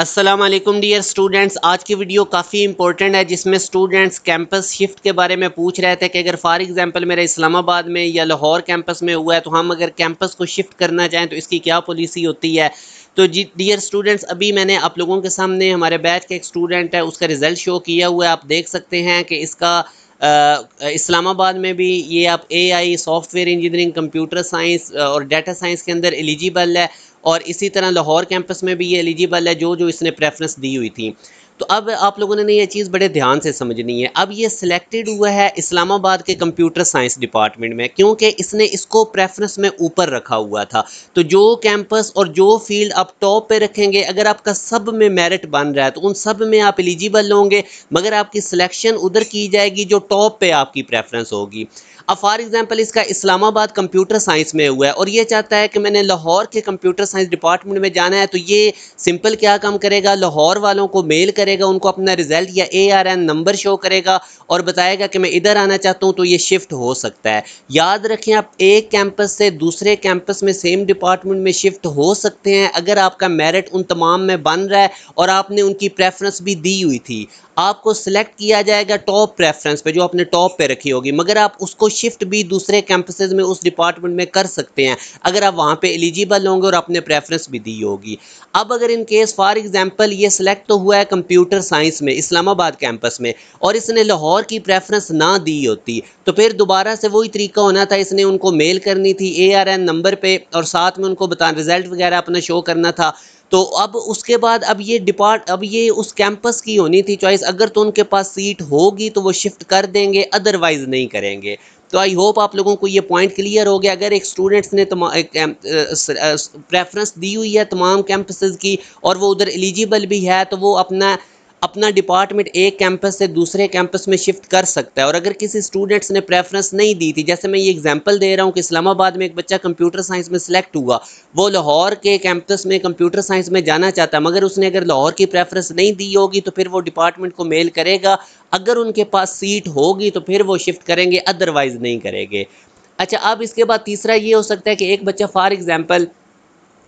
Aslam dear students आज की video काफ़ी इंपॉर्टेंट है जिसमें स्टूडेंट्स कैंपस शिफ्ट के बारे में पूछ रहे थे कि अगर फॉर एग्जांपल मेरा इस्लामाबाद में या लाहौर कैंपस में हुआ है तो हम अगर कैंपस को शिफ्ट करना चाहें तो इसकी क्या पॉलिसी होती है तो जी डियर स्टूडेंट्स अभी मैंने आप लोगों के सामने हमारे बैच के एक स्टूडेंट है उसका रिज़ल्ट शो किया हुआ है आप देख सकते हैं कि इसका इस्लामाबाद में भी ये आप AI software engineering computer science और डाटा साइंस के अंदर एलिजिबल है और इसी तरह लाहौर कैंपस में भी ये एलिजिबल है जो जो इसने प्रेफरेंस दी हुई थी तो अब आप लोगों ने ये चीज़ बड़े ध्यान से समझनी है अब ये सिलेक्टेड हुआ है इस्लामाबाद के कंप्यूटर साइंस डिपार्टमेंट में क्योंकि इसने इसको प्रेफरेंस में ऊपर रखा हुआ था तो जो कैंपस और जो फील्ड आप टॉप पे रखेंगे अगर आपका सब में मेरिट बन रहा है तो उन सब में आप एलिजिबल होंगे मगर आपकी सिलेक्शन उधर की जाएगी जो टॉप पर आपकी प्रेफरेंस होगी अब फॉर एग्जांपल इसका इस्लामाबाद कंप्यूटर साइंस में हुआ है और ये चाहता है कि मैंने लाहौर के कंप्यूटर साइंस डिपार्टमेंट में जाना है तो ये सिंपल क्या काम करेगा लाहौर वालों को मेल करेगा करेगा उनको अपना रिजल्ट या A R N number show करेगा और बताएगा कि मैं इधर आना चाहता हूँ तो ये शिफ्ट हो सकता है याद रखें आप एक कैंपस से दूसरे कैंपस में सेम डिपार्टमेंट में शिफ्ट हो सकते हैं अगर आपका मेरिट उन तमाम में बन रहा है और आपने उनकी प्रेफरेंस भी दी हुई थी आपको सिलेक्ट किया जाएगा टॉप प्रेफरेंस पे जो आपने टॉप पे रखी होगी मगर आप उसको शिफ्ट भी दूसरे कैंपसेज में उस डिपार्टमेंट में कर सकते हैं अगर आप वहाँ पे एलिजिबल होंगे और आपने प्रेफरेंस भी दी होगी अब अगर इन केस फॉर एग्जांपल ये सिलेक्ट तो हुआ है कंप्यूटर साइंस में इस्लामाबाद कैंपस में और इसने लाहौर की प्रेफरेंस ना दी होती तो फिर दोबारा से वही तरीका होना था इसने उनको मेल करनी थी ए आर एन नंबर पर और साथ में उनको बता रिजल्ट वगैरह अपना शो करना था तो अब उसके बाद अब ये डिपार्ट अब ये उस कैंपस की होनी थी चॉइस अगर तो उनके पास सीट होगी तो वो शिफ्ट कर देंगे अदरवाइज़ नहीं करेंगे तो आई होप आप लोगों को ये पॉइंट क्लियर हो गया अगर एक स्टूडेंट्स ने प्रेफरेंस दी हुई है तमाम कैंपसेस की और वो उधर एलिजिबल भी है तो वो अपना अपना डिपार्टमेंट एक कैंपस से दूसरे कैंपस में शिफ्ट कर सकता है और अगर किसी स्टूडेंट्स ने प्रेफरेंस नहीं दी थी जैसे मैं ये एग्जांपल दे रहा हूँ कि इस्लामाबाद में एक बच्चा कंप्यूटर साइंस में सिलेक्ट हुआ वो लाहौर के कैंपस में कंप्यूटर साइंस में जाना चाहता है मगर उसने अगर लाहौर की प्रेफरेंस नहीं दी होगी तो फिर वो डिपार्टमेंट को मेल करेगा अगर उनके पास सीट होगी तो फिर वो शिफ्ट करेंगे अदरवाइज़ नहीं करेंगे अच्छा अब इसके बाद तीसरा ये हो सकता है कि एक बच्चा फॉर एग्ज़ाम्पल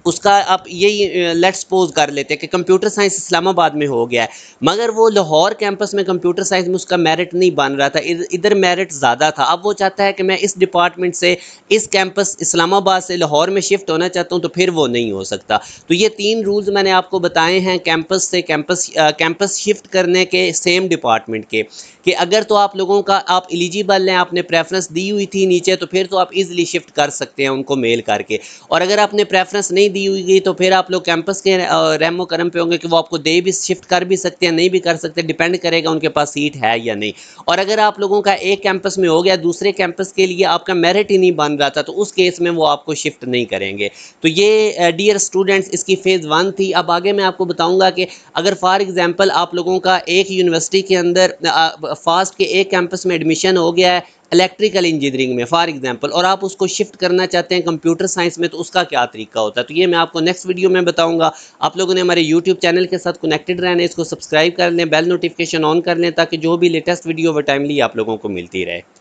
उसका आप यही लेट्स सपोज कर लेते हैं कि कंप्यूटर साइंस इस्लामाबाद में हो गया है मगर वो लाहौर कैंपस में कंप्यूटर साइंस में उसका मेरिट नहीं बन रहा था इधर मेरिट ज़्यादा था अब वो चाहता है कि मैं इस डिपार्टमेंट से इस कैंपस इस्लामाबाद से लाहौर में शिफ्ट होना चाहता हूँ तो फिर वो नहीं हो सकता तो ये तीन रूल्स मैंने आपको बताए हैं कैंपस से कैंपस कैंपस शिफ्ट करने के सेम डिपार्टमेंट के कि अगर तो आप लोगों का आप एलिजिबल हैं आपने प्रेफरेंस दी हुई थी नीचे तो फिर तो आप इज़िली शिफ्ट कर सकते हैं उनको मेल करके और अगर आपने प्रेफरेंस नहीं दी हुई गई तो फिर आप लोग कैंपस के रेमो करम पे होंगे कि वो आपको दे भी शिफ्ट कर भी सकते हैं नहीं भी कर सकते डिपेंड करेगा उनके पास सीट है या नहीं और अगर आप लोगों का एक कैंपस में हो गया दूसरे कैंपस के लिए आपका मेरिट ही नहीं बन रहा था तो उस केस में वो आपको शिफ्ट नहीं करेंगे तो ये डियर स्टूडेंट्स इसकी फ़ेज़ वन थी अब आगे मैं आपको बताऊँगा कि अगर फॉर एग्ज़ाम्पल आप लोगों का एक यूनिवर्सिटी के अंदर फास्ट के एक कैंपस में एडमिशन हो गया है इलेक्ट्रिकल इंजीनियरिंग में फॉर एग्जांपल और आप उसको शिफ्ट करना चाहते हैं कंप्यूटर साइंस में तो उसका क्या तरीका होता है तो ये मैं आपको नेक्स्ट वीडियो में बताऊंगा आप लोगों ने हमारे यूट्यूब चैनल के साथ कनेक्टेड रहने इसको सब्सक्राइब कर लें बेल नोटिफिकेशन ऑन कर लें ताकि जो भी लेटेस्ट वीडियो वो टाइमली आप लोगों को मिलती रहे